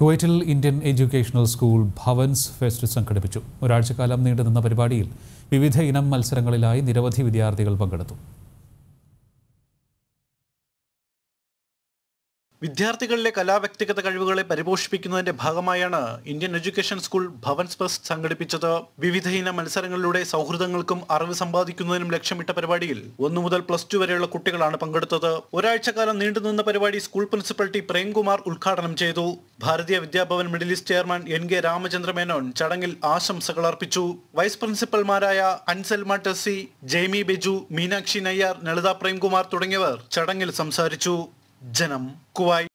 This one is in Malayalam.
കുവൈറ്റിൽ Indian educational school Bhavans fest സംഘടിപ്പിച്ചു ഒരാഴ്ചക്കാലം നീണ്ടുനിന്ന പരിപാടിയിൽ വിവിധ ഇനം മത്സരങ്ങളിലായി നിരവധി വിദ്യാർത്ഥികൾ പങ്കെടുത്തു വിദ്യാർത്ഥികളിലെ കലാവ്യക്തിഗത കഴിവുകളെ പരിപോഷിപ്പിക്കുന്നതിന്റെ ഭാഗമായാണ് ഇന്ത്യൻ എഡ്യൂക്കേഷൻ സ്കൂൾ ഭവൻ സ്പെസ് സംഘടിപ്പിച്ചത് വിവിധ ഇന മത്സരങ്ങളിലൂടെ സൗഹൃദങ്ങൾക്കും അറിവ് സമ്പാദിക്കുന്നതിനും ലക്ഷ്യമിട്ട പരിപാടിയിൽ ഒന്നു മുതൽ പ്ലസ് ടു വരെയുള്ള കുട്ടികളാണ് പങ്കെടുത്തത് ഒരാഴ്ചക്കാലം നീണ്ടുനിന്ന പരിപാടി സ്കൂൾ പ്രിൻസിപ്പൽ ടി പ്രേംകുമാർ ഉദ്ഘാടനം ചെയ്തു Bharatiya Vidyabhavan Middle East chairman N K Ramachandra Menon ചടങ്ങിൽ ആശംസകൾ അർപ്പിച്ചു വൈസ് പ്രിൻസിപ്പൽമാരായ അൻസൽമ ടെസി ജെയ്മി ബെജു മീനാക്ഷി നയ്യാർ നളിത പ്രേംകുമാർ തുടങ്ങിയവർ ചടങ്ങിൽ സംസാരിച്ചു ജനം കുവായി